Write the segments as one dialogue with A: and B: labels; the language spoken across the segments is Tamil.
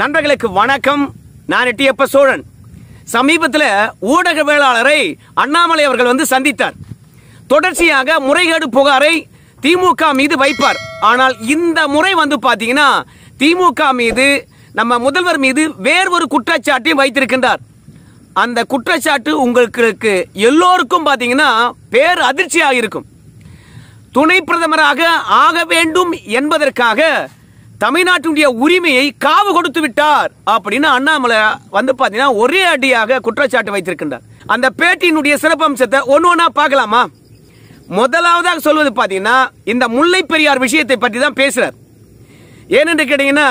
A: நண்பர்களுக்கு வணக்கம் நான் எட்டியப்ப சோழன் சமீபத்தில் ஊடகவியலாளரை அண்ணாமலை அவர்கள் வந்து சந்தித்தார் தொடர்ச்சியாக முறைகேடு புகாரை திமுக மீது வைப்பார் ஆனால் இந்த முறை வந்து பார்த்தீங்கன்னா திமுக மீது நம்ம முதல்வர் மீது வேறு ஒரு குற்றச்சாட்டையும் வைத்திருக்கின்றார் அந்த குற்றச்சாட்டு உங்களுக்கு எல்லோருக்கும் பார்த்தீங்கன்னா பேர் அதிர்ச்சியாக இருக்கும் துணை பிரதமராக ஆக வேண்டும் என்பதற்காக தமிழ்நாட்டினுடைய உரிமையை காவு கொடுத்து விட்டார் அப்படின்னு அண்ணாமலை வந்து பாத்தீங்கன்னா ஒரே அடியாக குற்றச்சாட்டு வைத்திருக்கின்றார் அந்த பேட்டியினுடைய சிறப்பம்சத்தை ஒன்று ஒன்றா பார்க்கலாமா முதலாவதாக சொல்வது பாத்தீங்கன்னா இந்த முல்லை பெரியார் விஷயத்தை பற்றி தான் பேசுறார் ஏனென்று கேட்டீங்கன்னா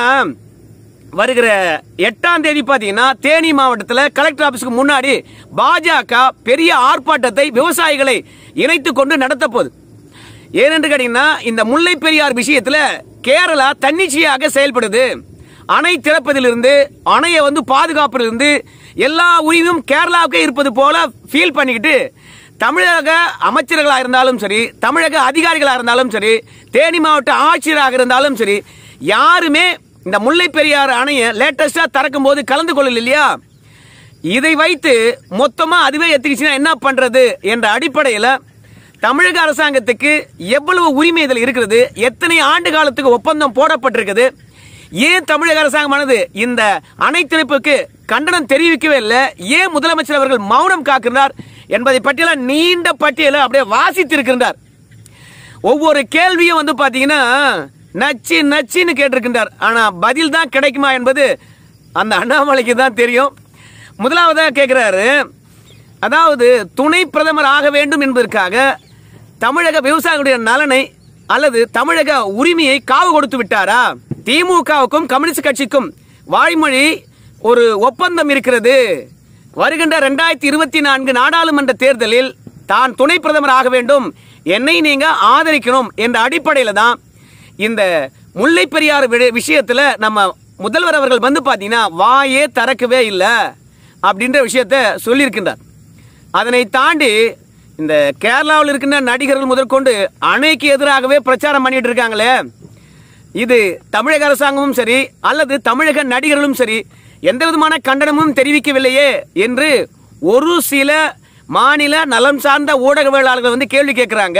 A: வருகிற எட்டாம் தேதி பார்த்தீங்கன்னா தேனி மாவட்டத்தில் கலெக்டர் ஆஃபீஸ்க்கு முன்னாடி பாஜக பெரிய ஆர்ப்பாட்டத்தை விவசாயிகளை இணைத்து கொண்டு நடத்த போகுது ஏனென்று கேட்டீங்கன்னா இந்த முல்லை பெரியார் விஷயத்தில் கேரளா தன்னிச்சையாக செயல்படுது அணை திறப்பதிலிருந்து அணையை வந்து பாதுகாப்பிலிருந்து எல்லா உரிமையும் கேரளாவுக்கே இருப்பது போல ஃபீல் பண்ணிக்கிட்டு தமிழக அமைச்சர்களாக இருந்தாலும் சரி தமிழக அதிகாரிகளாக இருந்தாலும் சரி தேனி மாவட்ட ஆட்சியராக இருந்தாலும் சரி யாருமே இந்த முல்லை பெரியார் அணையை லேட்டஸ்டாக திறக்கும் போது கலந்து கொள்ளல இல்லையா இதை வைத்து மொத்தமாக அதுவே எத்திரிச்சுன்னா என்ன பண்ணுறது என்ற அடிப்படையில் தமிழக அரசாங்கத்துக்கு எவ்வளவு உரிமை இதில் இருக்கிறது எத்தனை ஆண்டு காலத்துக்கு ஒப்பந்தம் போடப்பட்டிருக்குது ஏன் தமிழக அரசாங்கமானது இந்த அணைத்திருப்புக்கு கண்டனம் தெரிவிக்கவே இல்லை ஏன் முதலமைச்சர் அவர்கள் மௌனம் காக்கிறார் என்பதை பற்றியெல்லாம் நீண்ட பட்டியலை அப்படியே வாசித்திருக்கின்றார் ஒவ்வொரு கேள்வியும் வந்து பார்த்தீங்கன்னா நச்சு நச்சுன்னு கேட்டிருக்கின்றார் ஆனால் பதில் தான் கிடைக்குமா என்பது அந்த அண்ணாமலைக்கு தான் தெரியும் முதலாவதாக கேட்குறாரு அதாவது துணை பிரதமர் ஆக வேண்டும் என்பதற்காக தமிழக விவசாயிகளுடைய நலனை அல்லது தமிழக உரிமையை காவு கொடுத்து விட்டாரா திமுகவுக்கும் கம்யூனிஸ்ட் கட்சிக்கும் வாய்மொழி ஒரு ஒப்பந்தம் இருக்கிறது வருகின்ற ரெண்டாயிரத்தி இருபத்தி நான்கு நாடாளுமன்ற தேர்தலில் தான் துணை பிரதமர் ஆக வேண்டும் என்னை நீங்க ஆதரிக்கணும் என்ற அடிப்படையில் தான் இந்த முல்லை பெரியார் விஷயத்துல நம்ம முதல்வர் அவர்கள் வந்து பார்த்தீங்கன்னா வாயே திறக்கவே இல்லை அப்படின்ற விஷயத்த சொல்லியிருக்கின்றார் அதனை தாண்டி இந்த கேரளாவில் இருக்கின்ற நடிகர்கள் முதற்கொண்டு அணைக்கு எதிராகவே பிரச்சாரம் பண்ணிட்டு இருக்காங்களே இது தமிழக அரசாங்கமும் சரி அல்லது தமிழக நடிகர்களும் சரி எந்த விதமான கண்டனமும் தெரிவிக்கவில்லையே என்று ஒரு சில மாநில நலம் சார்ந்த ஊடகவியலாளர்கள் வந்து கேள்வி கேட்குறாங்க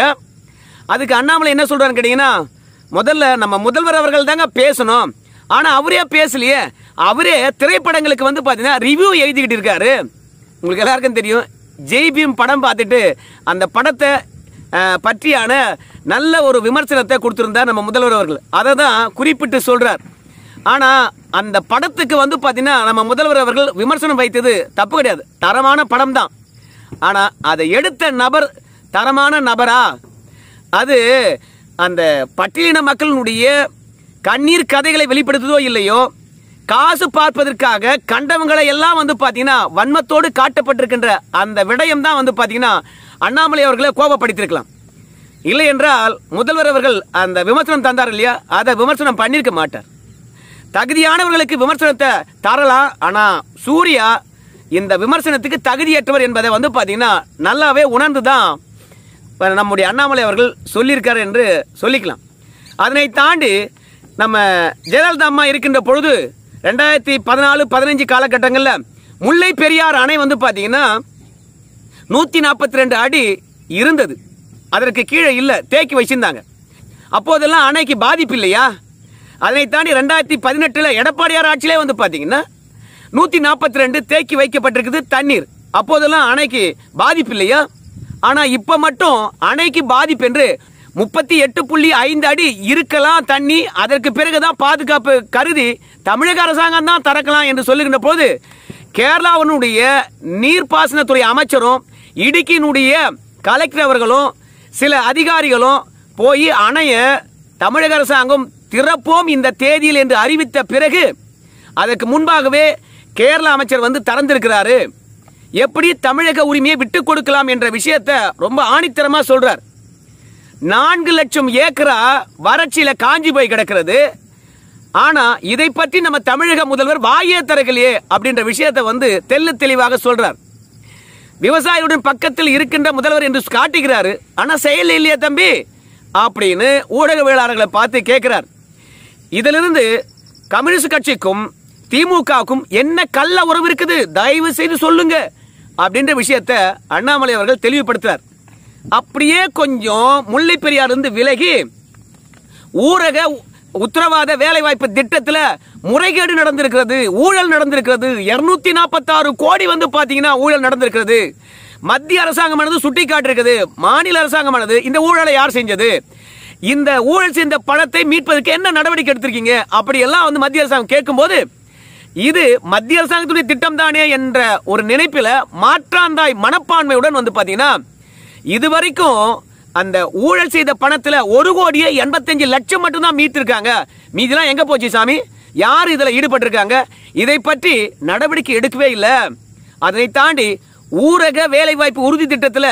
A: அதுக்கு அண்ணாமலை என்ன சொல்கிறான்னு கேட்டிங்கன்னா முதல்ல நம்ம முதல்வர் அவர்கள் தாங்க பேசணும் ஆனால் அவரே பேசலையே அவரே திரைப்படங்களுக்கு வந்து பார்த்தீங்கன்னா ரிவ்யூ எழுதிக்கிட்டு இருக்காரு உங்களுக்கு எல்லாருக்கும் தெரியும் ஜெய்பீம் படம் பார்த்துட்டு அந்த படத்தை பற்றியான நல்ல ஒரு விமர்சனத்தை கொடுத்துருந்தார் நம்ம முதல்வர் அவர்கள் அதை தான் குறிப்பிட்டு சொல்கிறார் ஆனால் அந்த படத்துக்கு வந்து பார்த்தீங்கன்னா நம்ம முதல்வர் அவர்கள் விமர்சனம் வைத்தது தப்பு கிடையாது தரமான படம் தான் ஆனால் அதை எடுத்த நபர் தரமான நபரா அது அந்த பட்டியலின மக்களினுடைய கண்ணீர் கதைகளை வெளிப்படுத்துதோ இல்லையோ காசு பார்ப்பதற்காக கண்டவங்களை எல்லாம் வந்து பாத்தீங்கன்னா வன்மத்தோடு காட்டப்பட்டிருக்கின்ற அந்த விடயம் தான் வந்து பாத்தீங்கன்னா அண்ணாமலை அவர்களை கோபப்படுத்திருக்கலாம் இல்லை என்றால் முதல்வர் அவர்கள் அந்த விமர்சனம் தந்தார் இல்லையா அதை விமர்சனம் பண்ணியிருக்க மாட்டார் தகுதியானவர்களுக்கு விமர்சனத்தை தரலாம் ஆனால் சூர்யா இந்த விமர்சனத்துக்கு தகுதியற்றவர் என்பதை வந்து பார்த்தீங்கன்னா நல்லாவே உணர்ந்து தான் நம்முடைய அண்ணாமலை அவர்கள் சொல்லியிருக்கார் என்று சொல்லிக்கலாம் அதனை தாண்டி நம்ம ஜெயலலிதா அம்மா இருக்கின்ற பொழுது ரெண்டாயிரத்தி பதினாலு பதினஞ்சு காலகட்டங்களில் முல்லை பெரியார் அணை வந்து பார்த்தீங்கன்னா நூற்றி நாற்பத்தி ரெண்டு அடி இருந்தது அதற்கு கீழே இல்லை தேக்கி வச்சுருந்தாங்க அப்போதெல்லாம் அணைக்கு பாதிப்பு இல்லையா அதனை தாண்டி ரெண்டாயிரத்தி பதினெட்டில் எடப்பாடியார் ஆட்சியிலே வந்து பார்த்தீங்கன்னா நூற்றி நாற்பத்தி ரெண்டு தேக்கி வைக்கப்பட்டிருக்குது தண்ணீர் அப்போதெல்லாம் அணைக்கு பாதிப்பு இல்லையா ஆனால் இப்போ மட்டும் அணைக்கு பாதிப்பு என்று முப்பத்தி எட்டு புள்ளி ஐந்து அடி இருக்கலாம் தண்ணி அதற்கு பிறகுதான் பாதுகாப்பு கருதி தமிழக அரசாங்கம் தான் திறக்கலாம் என்று சொல்லுகின்ற போது கேரளாவினுடைய நீர்ப்பாசனத்துறை அமைச்சரும் இடுக்கியினுடைய கலெக்டர் அவர்களும் சில அதிகாரிகளும் போய் அணைய தமிழக அரசாங்கம் திறப்போம் இந்த தேதியில் என்று அறிவித்த பிறகு அதற்கு முன்பாகவே கேரள அமைச்சர் வந்து திறந்திருக்கிறாரு எப்படி தமிழக உரிமையை விட்டு கொடுக்கலாம் என்ற விஷயத்தை ரொம்ப ஆணித்தரமா சொல்றார் நான்கு லட்சம் ஏக்கரா வறட்சியில காஞ்சி போய் கிடக்கிறது ஆனா இதை பற்றி நம்ம தமிழக முதல்வர் வாயே தரகலையே அப்படின்ற விஷயத்தை வந்து தெல்லு தெளிவாக சொல்றார் விவசாயியுடன் பக்கத்தில் இருக்கின்ற முதல்வர் என்று காட்டுகிறாரு ஆனா செயல் இல்லையே தம்பி அப்படின்னு ஊடகவியலாளர்களை பார்த்து கேட்கிறார் இதிலிருந்து கம்யூனிஸ்ட் கட்சிக்கும் திமுகவுக்கும் என்ன கள்ள உறவு இருக்குது தயவு செய்து சொல்லுங்க அப்படின்ற விஷயத்தை அண்ணாமலை அவர்கள் தெளிவுபடுத்தினார் அப்படியே கொஞ்சம் முல்லை பெரியார் இருந்து விலகி ஊரக உத்தரவாத வேலை வாய்ப்பு திட்டத்தில் முறைகேடு நடந்திருக்கிறது ஊழல் நடந்திருக்கிறது இருநூத்தி நாற்பத்தி ஆறு கோடி வந்து பார்த்தீங்கன்னா ஊழல் நடந்திருக்கிறது மத்திய அரசாங்கமானது சுட்டி காட்டிருக்குது மாநில அரசாங்கமானது இந்த ஊழலை யார் செஞ்சது இந்த ஊழல் செய்த பணத்தை மீட்பதற்கு என்ன நடவடிக்கை எடுத்திருக்கீங்க அப்படி எல்லாம் வந்து மத்திய அரசாங்கம் கேட்கும்போது இது மத்திய அரசாங்கத்துடைய திட்டம் தானே என்ற ஒரு நினைப்பில் மாற்றாந்தாய் மனப்பான்மையுடன் வந்து பார்த்தீங்கன்னா இது வரைக்கும் அந்த ஊழல் செய்த பணத்தில் ஒரு கோடியே எண்பத்தஞ்சு லட்சம் மட்டும்தான் மீட்டிருக்காங்க மீதிலாம் எங்க போச்சு சாமி யார் இதில் ஈடுபட்டிருக்காங்க இதை பற்றி நடவடிக்கை எடுக்கவே இல்லை அதனை தாண்டி ஊரக வேலைவாய்ப்பு உறுதி திட்டத்தில்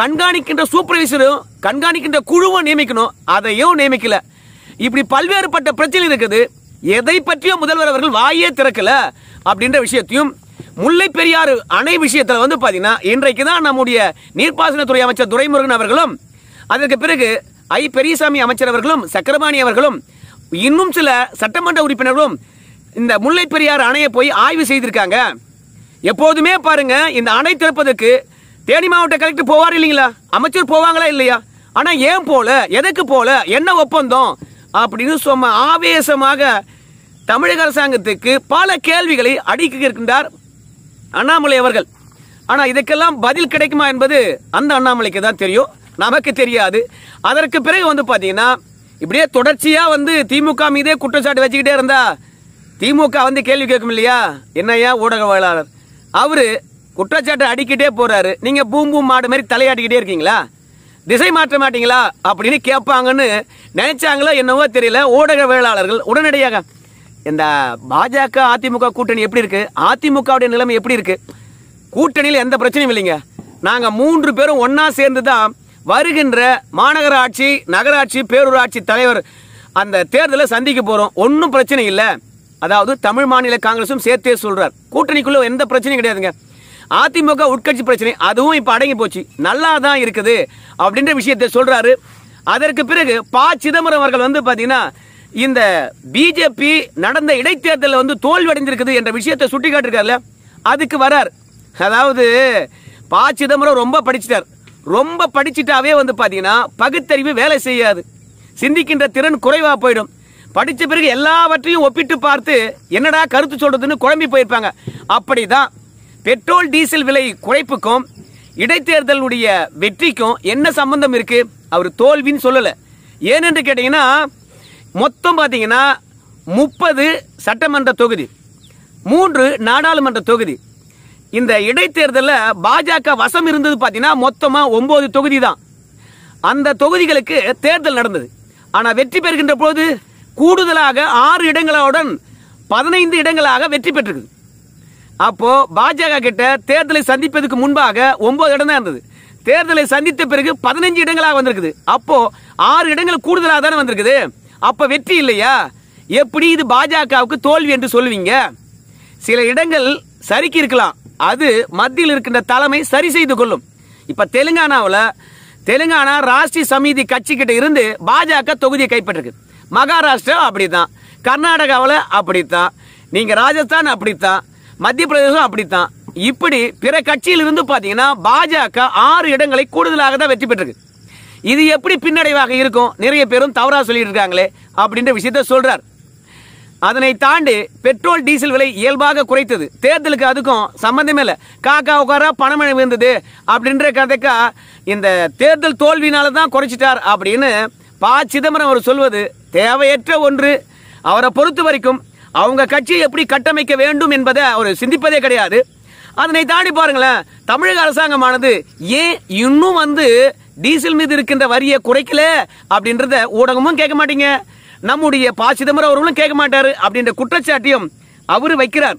A: கண்காணிக்கின்ற சூப்பர்வைசரும் கண்காணிக்கின்ற குழுவும் நியமிக்கணும் அதையும் நியமிக்கல இப்படி பல்வேறுபட்ட பிரச்சனை இருக்குது எதை பற்றியும் முதல்வர் அவர்கள் வாயே திறக்கல அப்படின்ற விஷயத்தையும் முல்லை பெரியாறு அணை விஷயத்தில் வந்து பார்த்தீங்கன்னா இன்றைக்கு தான் நம்முடைய நீர்ப்பாசனத்துறை அமைச்சர் துரைமுருகன் அவர்களும் அதற்கு பிறகு ஐ பெரியசாமி அமைச்சர் அவர்களும் சக்கரபாணி அவர்களும் இன்னும் சில சட்டமன்ற உறுப்பினர்களும் இந்த முல்லை பெரியாறு அணையை போய் ஆய்வு செய்திருக்காங்க எப்போதுமே பாருங்க இந்த அணை திறப்பதற்கு தேனி மாவட்ட கலெக்டர் போவார் இல்லைங்களா அமைச்சர் போவாங்களா இல்லையா ஆனால் ஏன் போல எதுக்கு போல என்ன ஒப்பந்தம் அப்படின்னு சொன்ன ஆவேசமாக தமிழக அரசாங்கத்துக்கு பல கேள்விகளை அடிக்க இருக்கின்றார் அண்ணாமலை அவர்கள் ஆனால் இதுக்கெல்லாம் பதில் கிடைக்குமா என்பது அந்த அண்ணாமலைக்கு தான் தெரியும் நமக்கு தெரியாது அதற்கு பிறகு வந்து பார்த்தீங்கன்னா இப்படியே தொடர்ச்சியாக வந்து திமுக மீதே குற்றச்சாட்டு வச்சுக்கிட்டே இருந்தா திமுக வந்து கேள்வி கேட்கும் இல்லையா என்னையா ஊடகவியலாளர் அவர் குற்றச்சாட்டு அடிக்கிட்டே போறாரு நீங்க பூம் பூம் மாடு மாதிரி தலையாட்டிக்கிட்டே இருக்கீங்களா திசை மாற்ற மாட்டீங்களா அப்படின்னு கேட்பாங்கன்னு நினைச்சாங்களோ என்னவோ தெரியல ஊடகவியலாளர்கள் உடனடியாக இந்த பாஜக அதிமுக கூட்டணி எப்படி இருக்கு அதிமுகவுடைய நிலைமை எப்படி இருக்கு கூட்டணியில் எந்த பிரச்சனையும் இல்லைங்க நாங்கள் மூன்று பேரும் ஒன்றா சேர்ந்து தான் வருகின்ற மாநகராட்சி நகராட்சி பேரூராட்சி தலைவர் அந்த தேர்தலை சந்திக்க போகிறோம் ஒன்றும் பிரச்சனை இல்லை அதாவது தமிழ் மாநில காங்கிரஸும் சேர்த்தே சொல்கிறார் கூட்டணிக்குள்ளே எந்த பிரச்சனையும் கிடையாதுங்க அதிமுக உட்கட்சி பிரச்சனை அதுவும் இப்போ அடங்கி போச்சு நல்லா தான் இருக்குது அப்படின்ற விஷயத்தை சொல்கிறாரு அதற்கு பிறகு பா சிதம்பரம் அவர்கள் வந்து பார்த்தீங்கன்னா இந்த பிஜேபி நடந்த இடைத்தேர்தலில் வந்து தோல்வடைந்திருக்குது என்ற விஷயத்தை சுட்டி காட்டிருக்காருல அதுக்கு வரார் அதாவது ப சிதம்பரம் ரொம்ப படிச்சிட்டார் ரொம்ப படிச்சுட்டாவே வந்து பார்த்தீங்கன்னா பகுத்தறிவு வேலை செய்யாது சிந்திக்கின்ற திறன் குறைவாக போயிடும் படித்த பிறகு எல்லாவற்றையும் ஒப்பிட்டு பார்த்து என்னடா கருத்து சொல்றதுன்னு குழம்பி போயிருப்பாங்க தான் பெட்ரோல் டீசல் விலை குறைப்புக்கும் இடைத்தேர்தலுடைய வெற்றிக்கும் என்ன சம்பந்தம் இருக்கு அவர் தோல்வின்னு சொல்லலை ஏனென்று கேட்டீங்கன்னா மொத்தம் பார்த்தீங்கன்னா முப்பது சட்டமன்ற தொகுதி மூன்று நாடாளுமன்ற தொகுதி இந்த இடைத்தேர்தலில் பாஜக வசம் இருந்தது பார்த்தீங்கன்னா மொத்தமாக ஒம்பது தொகுதி தான் அந்த தொகுதிகளுக்கு தேர்தல் நடந்தது ஆனால் வெற்றி பெறுகின்ற போது கூடுதலாக ஆறு இடங்களுடன் பதினைந்து இடங்களாக வெற்றி பெற்றிருக்குது அப்போ பாஜக கிட்ட தேர்தலை சந்திப்பதற்கு முன்பாக ஒன்பது இடம் தான் இருந்தது தேர்தலை சந்தித்த பிறகு பதினஞ்சு இடங்களாக வந்திருக்குது அப்போ ஆறு இடங்கள் கூடுதலாக தானே வந்திருக்குது அப்ப வெற்றி இல்லையா எப்படி இது பாஜகவுக்கு தோல்வி என்று சொல்லுவீங்க சில இடங்கள் சரிக்கு இருக்கலாம் அது மத்தியில் இருக்கின்ற தலைமை சரி செய்து கொள்ளும் இப்ப தெலுங்கானாவில் தெலுங்கானா ராஷ்டிரிய சமிதி கட்சி கிட்ட இருந்து பாஜக தொகுதியை கைப்பற்றிருக்கு மகாராஷ்டிரா அப்படித்தான் கர்நாடகாவில் அப்படித்தான் நீங்க ராஜஸ்தான் அப்படித்தான் மத்திய பிரதேசம் அப்படித்தான் இப்படி பிற கட்சியிலிருந்து பார்த்தீங்கன்னா பாஜக ஆறு இடங்களை கூடுதலாக தான் வெற்றி பெற்றிருக்கு இது எப்படி பின்னடைவாக இருக்கும் நிறைய பேரும் தவறாக சொல்லிட்டு இருக்காங்களே அப்படின்ற விஷயத்த சொல்கிறார் அதனை தாண்டி பெட்ரோல் டீசல் விலை இயல்பாக குறைத்தது தேர்தலுக்கு அதுக்கும் சம்மந்தமே இல்லை காக்கா உட்காரா பணமழை விழுந்தது அப்படின்ற கதைக்கா இந்த தேர்தல் தோல்வினால தான் குறைச்சிட்டார் அப்படின்னு ப சிதம்பரம் அவர் சொல்வது தேவையற்ற ஒன்று அவரை பொறுத்த வரைக்கும் அவங்க கட்சியை எப்படி கட்டமைக்க வேண்டும் என்பதை அவர் சிந்திப்பதே கிடையாது அதனை தாண்டி பாருங்களேன் தமிழக அரசாங்கமானது ஏன் இன்னும் வந்து டீசல் மீது இருக்கின்ற வரியை குறைக்கல அப்படின்றத ஊடகமும் கேட்க மாட்டீங்க நம்முடைய பா சிதம்பரம் அவர்களும் கேட்க மாட்டாரு அப்படின்ற குற்றச்சாட்டையும் அவரு வைக்கிறார்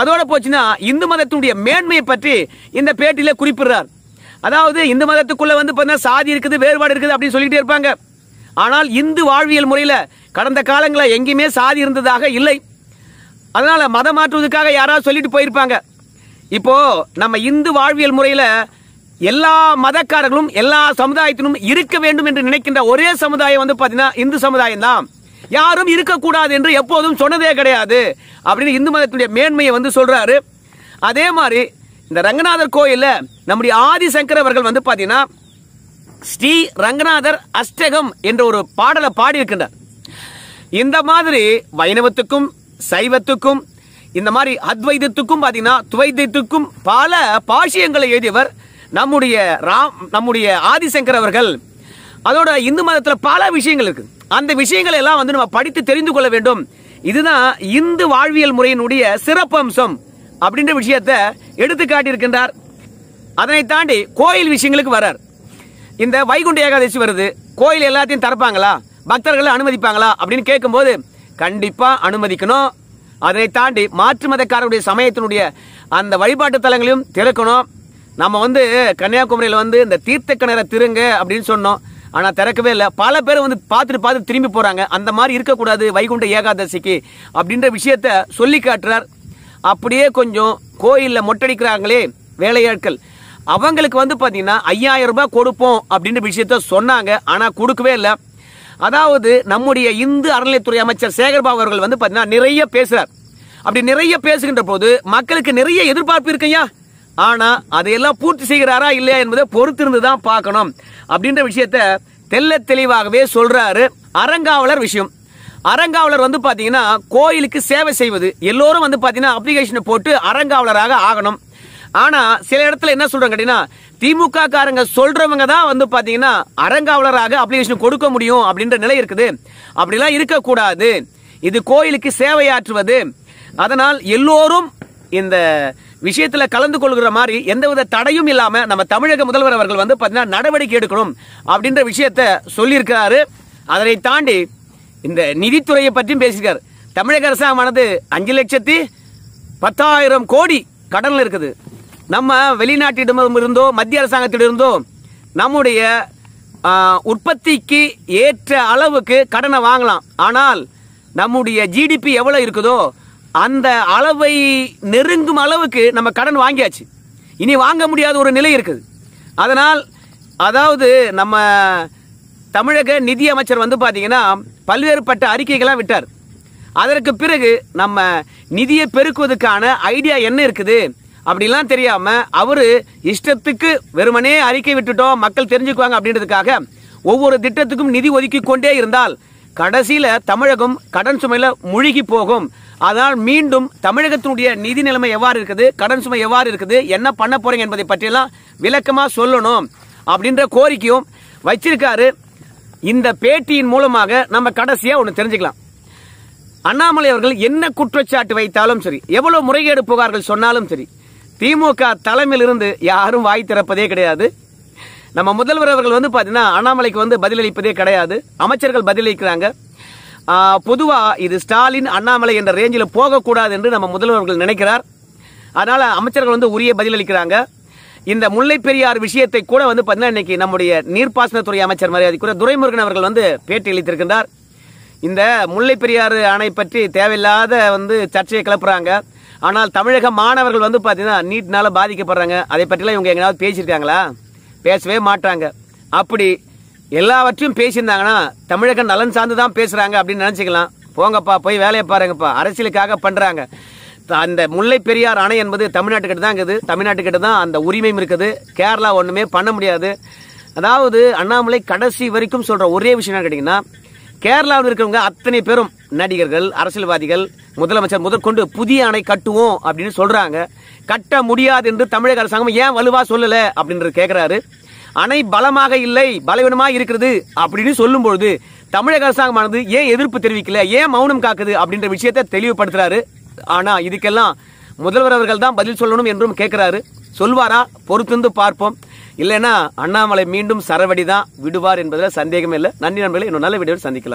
A: அதோட போச்சுன்னா இந்து மதத்தினுடைய மேன்மையை பற்றி இந்த பேட்டியில குறிப்பிடுறார் அதாவது இந்து மதத்துக்குள்ள வந்து பார்த்தீங்கன்னா சாதி இருக்குது வேறுபாடு இருக்குது அப்படின்னு சொல்லிக்கிட்டே இருப்பாங்க ஆனால் இந்து வாழ்வியல் முறையில் கடந்த காலங்களில் எங்கேயுமே சாதி இருந்ததாக இல்லை அதனால் மதம் மாற்றுவதற்காக யாராவது சொல்லிட்டு போயிருப்பாங்க இப்போ நம்ம இந்து வாழ்வியல் முறையில் எல்லா மதக்காரர்களும் எல்லா சமுதாயத்திலும் இருக்க வேண்டும் என்று நினைக்கின்ற ஒரே சமுதாயம் வந்து பார்த்தீங்கன்னா இந்து சமுதாயம் தான் யாரும் இருக்கக்கூடாது என்று எப்போதும் சொன்னதே கிடையாது அப்படின்னு இந்து மதத்தினுடைய மேன்மையை வந்து சொல்றாரு அதே மாதிரி இந்த ரங்கநாதர் கோயிலில் நம்முடைய ஆதிசங்கர் அவர்கள் வந்து பார்த்தீங்கன்னா ஸ்ரீ ரங்கநாதர் அஷ்டகம் என்ற ஒரு பாடலை பாடியிருக்கின்றார் இந்த மாதிரி வைணவத்துக்கும் சைவத்துக்கும் இந்த மாதிரி அத்வைதத்துக்கும் பார்த்தீங்கன்னா துவைதத்துக்கும் பல பாஷியங்களை எழுதியவர் நம்முடைய ராம் நம்முடைய ஆதிசங்கர் அவர்கள் அதோட இந்து மதத்தில் பல விஷயங்கள் இருக்கு அந்த விஷயங்களை எல்லாம் வந்து நம்ம படித்து தெரிந்து கொள்ள வேண்டும் இதுதான் இந்து வாழ்வியல் முறையினுடைய சிறப்பம்சம் அப்படின்ற விஷயத்தை எடுத்து காட்டியிருக்கின்றார் அதனை தாண்டி கோயில் விஷயங்களுக்கு வரார் இந்த வைகுண்ட ஏகாதசி வருது கோயில் எல்லாத்தையும் திறப்பாங்களா பக்தர்களை அனுமதிப்பாங்களா அப்படின்னு கேட்கும்போது கண்டிப்பாக அனுமதிக்கணும் அதனை தாண்டி மாற்று மதக்காரருடைய சமயத்தினுடைய அந்த வழிபாட்டு தலங்களையும் திறக்கணும் நம்ம வந்து கன்னியாகுமரியில் வந்து இந்த தீர்த்த திருங்க அப்படின்னு சொன்னோம் ஆனால் திறக்கவே இல்லை பல பேர் வந்து பார்த்துட்டு பார்த்து திரும்பி போகிறாங்க அந்த மாதிரி இருக்கக்கூடாது வைகுண்ட ஏகாதசிக்கு அப்படின்ற விஷயத்த சொல்லி காட்டுறார் அப்படியே கொஞ்சம் கோயிலில் மொட்டடிக்கிறாங்களே வேலையாட்கள் அவங்களுக்கு வந்து பார்த்தீங்கன்னா ஐயாயிரம் ரூபாய் கொடுப்போம் அப்படின்ற விஷயத்த சொன்னாங்க ஆனால் கொடுக்கவே இல்லை அதாவது நம்முடைய இந்து அறநிலையத்துறை அமைச்சர் சேகர்பாபு அவர்கள் வந்து பார்த்தீங்கன்னா நிறைய பேசுகிறார் அப்படி நிறைய பேசுகின்ற போது மக்களுக்கு நிறைய எதிர்பார்ப்பு இருக்கையா ஆனா அதையெல்லாம் பூர்த்தி செய்கிறாரா இல்லையா என்பதை பொறுத்திருந்து தான் பார்க்கணும் அப்படின்ற விஷயத்த தெல்ல தெளிவாகவே சொல்றாரு அறங்காவலர் விஷயம் அறங்காவலர் வந்து பாத்தீங்கன்னா கோயிலுக்கு சேவை செய்வது எல்லோரும் வந்து பாத்தீங்கன்னா அப்ளிகேஷனை போட்டு அறங்காவலராக ஆகணும் ஆனா சில இடத்துல என்ன சொல்றாங்க அப்படின்னா திமுக காரங்க சொல்றவங்க தான் வந்து பாத்தீங்கன்னா அறங்காவலராக அப்ளிகேஷன் கொடுக்க முடியும் அப்படின்ற நிலை இருக்குது அப்படிலாம் இருக்கக்கூடாது இது கோயிலுக்கு சேவையாற்றுவது அதனால் எல்லோரும் இந்த விஷயத்துல கலந்து கொள்கிற மாதிரி எந்தவித தடையும் இல்லாம நம்ம தமிழக முதல்வர் அவர்கள் வந்து பாத்தீங்கன்னா நடவடிக்கை எடுக்கணும் அப்படின்ற விஷயத்த சொல்லியிருக்கிறாரு அதனை தாண்டி இந்த நிதித்துறையை பற்றியும் பேசியிருக்காரு தமிழக அரசாங்கமானது அஞ்சு லட்சத்தி பத்தாயிரம் கோடி கடன் இருக்குது நம்ம வெளிநாட்டிடம் இருந்தோ மத்திய அரசாங்கத்திடமிருந்தோ நம்முடைய உற்பத்திக்கு ஏற்ற அளவுக்கு கடனை வாங்கலாம் ஆனால் நம்முடைய ஜிடிபி எவ்வளோ இருக்குதோ அந்த அளவை நெருங்கும் அளவுக்கு நம்ம கடன் வாங்கியாச்சு இனி வாங்க முடியாத ஒரு நிலை இருக்குது அதனால் அதாவது நம்ம தமிழக நிதியமைச்சர் வந்து பார்த்தீங்கன்னா பல்வேறுபட்ட அறிக்கைகளாக விட்டார் அதற்கு பிறகு நம்ம நிதியை பெருக்குவதற்கான ஐடியா என்ன இருக்குது அப்படிலாம் தெரியாம அவரு இஷ்டத்துக்கு வெறுமனே அறிக்கை விட்டுட்டோம் மக்கள் தெரிஞ்சுக்குவாங்க அப்படின்றதுக்காக ஒவ்வொரு திட்டத்துக்கும் நிதி ஒதுக்கி கொண்டே இருந்தால் கடைசியில் தமிழகம் கடன் சுமையில் முழுகி போகும் அதனால் மீண்டும் தமிழகத்தினுடைய நிதி நிலைமை எவ்வாறு இருக்குது கடன் சுமை எவ்வாறு இருக்குது என்ன பண்ண போறீங்க என்பதை பற்றியெல்லாம் விளக்கமாக சொல்லணும் அப்படின்ற கோரிக்கையும் வச்சிருக்காரு இந்த பேட்டியின் மூலமாக நம்ம கடைசியாக ஒன்று தெரிஞ்சுக்கலாம் அண்ணாமலை அவர்கள் என்ன குற்றச்சாட்டு வைத்தாலும் சரி எவ்வளவு முறைகேடு புகார்கள் சொன்னாலும் சரி திமுக தலைமையிலிருந்து யாரும் வாய் திறப்பதே கிடையாது நம்ம முதல்வர் அவர்கள் வந்து பார்த்தீங்கன்னா அண்ணாமலைக்கு வந்து பதிலளிப்பதே கிடையாது அமைச்சர்கள் பதிலளிக்கிறாங்க பொதுவா இது ஸ்டாலின் அண்ணாமலை என்ற ரேஞ்சில் போகக்கூடாது என்று நம்ம முதல்வர்கள் நினைக்கிறார் அதனால அமைச்சர்கள் வந்து உரிய பதிலளிக்கிறாங்க இந்த முல்லை பெரியார் விஷயத்தை கூட வந்து பார்த்தீங்கன்னா இன்னைக்கு நம்முடைய நீர்ப்பாசனத்துறை அமைச்சர் மரியாதை கூட துரைமுருகன் அவர்கள் வந்து பேட்டி அளித்திருக்கிறார் இந்த முல்லை பெரியாறு அணை பற்றி தேவையில்லாத வந்து சர்ச்சையை கிளப்புறாங்க ஆனால் தமிழக மாணவர்கள் வந்து பார்த்தீங்கன்னா நீட்னால பாதிக்கப்படுறாங்க அதை பற்றிலாம் இவங்க எங்கேயாவது பேசியிருக்காங்களா பேசவே மாட்டாங்க அப்படி எல்லாவற்றையும் பேசியிருந்தாங்கன்னா தமிழக நலன் சார்ந்து தான் பேசுகிறாங்க அப்படின்னு நினச்சிக்கலாம் போங்கப்பா போய் வேலையை பாருங்கப்பா அரசியலுக்காக பண்ணுறாங்க அந்த முல்லை பெரியார் அணை என்பது தமிழ்நாட்டுக்கிட்ட தான் இருக்குது தமிழ்நாட்டுக்கிட்ட தான் அந்த உரிமையும் இருக்குது கேரளா ஒன்றுமே பண்ண முடியாது அதாவது அண்ணாமலை கடைசி வரைக்கும் சொல்கிற ஒரே விஷயம் என்ன கேட்டிங்கன்னா கேரளாவில் இருக்கிறவங்க அத்தனை பேரும் நடிகர்கள் அரசியல்வாதிகள் முதலமைச்சர் முதற்கொண்டு புதிய அணை கட்டுவோம் அப்படின்னு சொல்றாங்க கட்ட முடியாது என்று தமிழக அரசாங்கம் ஏன் வலுவா சொல்லல அப்படின்னு கேட்கிறாரு அணை பலமாக இல்லை பலவீனமாக இருக்கிறது அப்படின்னு சொல்லும் பொழுது தமிழக அரசாங்கமானது ஏன் எதிர்ப்பு தெரிவிக்கல ஏன் மௌனம் காக்குது அப்படின்ற விஷயத்தை தெளிவுபடுத்துறாரு ஆனா இதுக்கெல்லாம் முதல்வர் அவர்கள் தான் பதில் சொல்லணும் என்றும் கேட்கிறாரு சொல்வாரா பொறுத்திருந்து பார்ப்போம் இல்லைன்னா அண்ணாமலை மீண்டும் சரவடி தான் விடுவார் என்பதில் சந்தேகமே இல்லை நன்றி நண்பர்களை இன்னும் நல்ல வீடியோவில் சந்திக்கலாம்